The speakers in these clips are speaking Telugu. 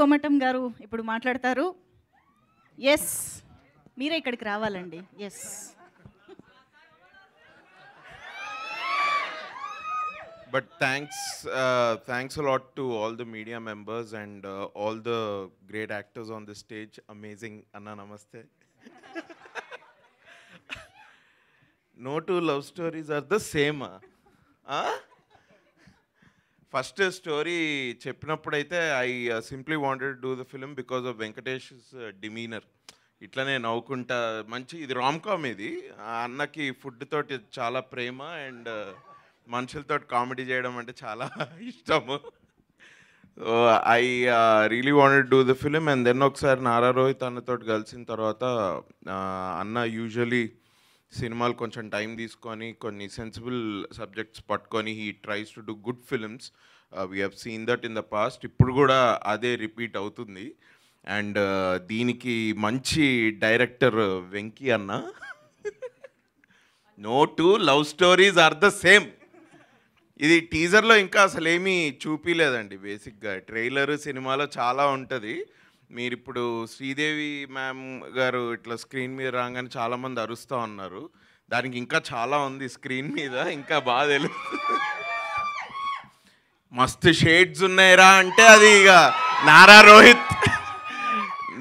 గొమ్మటం గారు ఇప్పుడు మాట్లాడతారు ఎస్ మీరే ఇక్కడికి రావాలండి yes but thanks thanks lot to all the media members and all the great actors on the stage amazing అన్న నమస్తే no two love stories are the same first story చెప్పినప్పుడైతే I simply wanted do the film because of Venkatesh demeanour ఇట్లనే నవ్వుకుంటా మంచి ఇది రామ్ కామ్ ఇది అన్నకి ఫుడ్ తోటి చాలా ప్రేమ అండ్ uh, మనుషులతో కామెడీ చేయడం అంటే చాలా ఇష్టము I really wanted do the film and then ఒకసారి నారా రోహిత్ అన్నతో కలిసిన తర్వాత uh, అన్న యూజువలీ సినిమాలు కొంచెం టైం తీసుకొని కొన్ని సెన్సిబుల్ సబ్జెక్ట్స్ పట్టుకొని he tries to do good films we have seen that in the past ఇప్పుడు కూడా అదే రిపీట్ అవుతుంది అండ్ uh, దీనికి మంచి డైరెక్టర్ వెంకీ అన్న no two love stories are the same ఇది టీజర్లో ఇంకా అసలు ఏమీ చూపించలేదండి బేసిక్గా ట్రైలర్ సినిమాలో చాలా ఉంటుంది మీరు ఇప్పుడు శ్రీదేవి మ్యామ్ గారు ఇట్లా స్క్రీన్ మీద రాగానే చాలామంది అరుస్తూ ఉన్నారు దానికి ఇంకా చాలా ఉంది స్క్రీన్ మీద ఇంకా బాగా మస్తు షేడ్స్ ఉన్నాయిరా అంటే అది ఇక నారా రోహిత్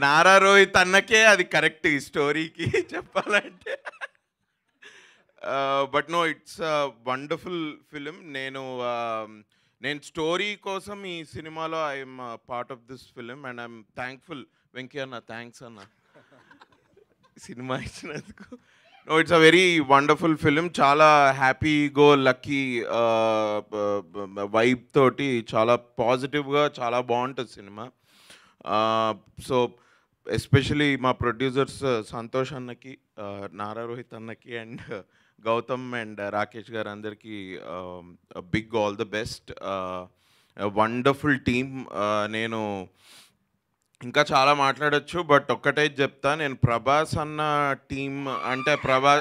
నారా రోహిత్ అన్నకే అది కరెక్ట్ ఈ స్టోరీకి చెప్పాలంటే but no it's wonderful film నేను నేను స్టోరీ కోసం ఈ సినిమాలో I'm part of this film and I'm thankful Venkaiah అన్న థ్యాంక్స్ అన్న సినిమా ఇచ్చినందుకు no it's a very wonderful film చాలా హ్యాపీ గో లక్కీ వైబ్ తోటి చాలా పాజిటివ్గా చాలా బాగుంటుంది సినిమా సో uh, ఎస్పెషలీ మా ప్రొడ్యూసర్స్ uh, సంతోష్ అన్నకి uh, నారా రోహిత్ అన్నకి అండ్ గౌతమ్ అండ్ రాకేష్ గారు అందరికీ big all the best wonderful team నేను ఇంకా చాలా మాట్లాడచ్చు బట్ ఒక్కటే చెప్తా నేను ప్రభాస్ అన్న టీమ్ అంటే ప్రభా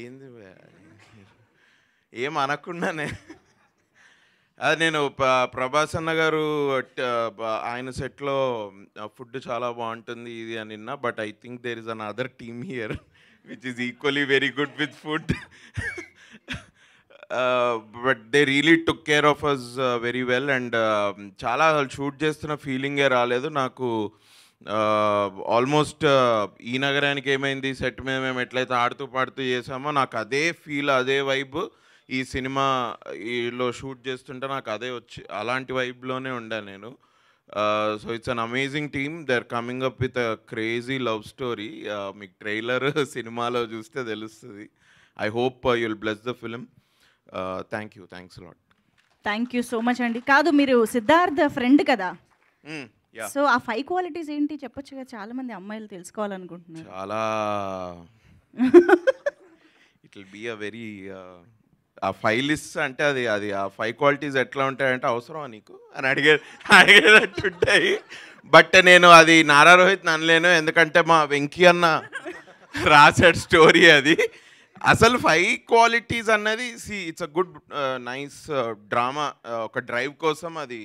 ఏంది ఏం అనకుండానే అది నేను ప్రభాస్ అన్న గారు ఆయన సెట్లో ఫుడ్ చాలా బాగుంటుంది ఇది అని విన్నా but I think there is an other team here which is equally very good with food but they really took care of us very well and చాలా షూట్ చేస్తున్న ఫీలింగే రాలేదు నాకు ఆల్మోస్ట్ ఈ నగరానికి ఏమైంది సెట్ మీద మేము ఎట్లయితే ఆడుతూ పాడుతూ చేసామో నాకు అదే ఫీల్ అదే వైబ్ ఈ సినిమా ఈలో షూట్ చేస్తుంటే నాకు అదే వచ్చి అలాంటి వైబ్లోనే ఉండా నేను so it's an amazing team they are coming up with crazy love story మీకు ట్రైలర్ సినిమాలో చూస్తే తెలుస్తుంది I hope you'll bless the film thank you thanks lot thank you so much అండి కాదు మీరు సిద్ధార్థ ఫ్రెండ్ కదా సో ఆ ఫైవ్ క్వాలిటీస్ ఏంటి చెప్పొచ్చు కదా చాలా మంది అమ్మాయిలు తెలుసుకోవాలనుకుంటున్నారు చాలా it will be a very uh file list అంటే అది అది ఆ ఫైవ్ క్వాలిటీస్ ఎట్లా ఉంటాయంటే అవసరమా నీకు అని అడిగే అడిగేటట్టు ఉంటాయి బట్ నేను అది నారా రోహిత్ అనలేను ఎందుకంటే మా వెంకీ అన్న రాసాడు స్టోరీ అది అసలు ఫైవ్ క్వాలిటీస్ అన్నది see it's a good nice drama ఒక డ్రైవ్ కోసం అది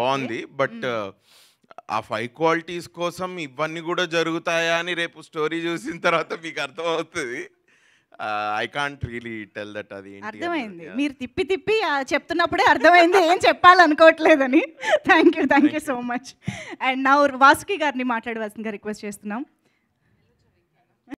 బాగుంది but hmm. uh, uh five qualities కోసం ఇవన్నీ కూడా జరుగుతాయా అని రేపు స్టోరీ చూసిన తర్వాత మీకు అర్థమవుతుంది I can't really tell that అది అర్థమైంది మీరు తిప్పి తిప్పి చెప్తున్నప్పుడే అర్థమైంది ఏం చెప్పాలనుకోవట్లేదని thank you thank you so much and నా వాసుకి గారిని మాట్లాడవలసిందిగా రిక్వెస్ట్ చేస్తున్నాం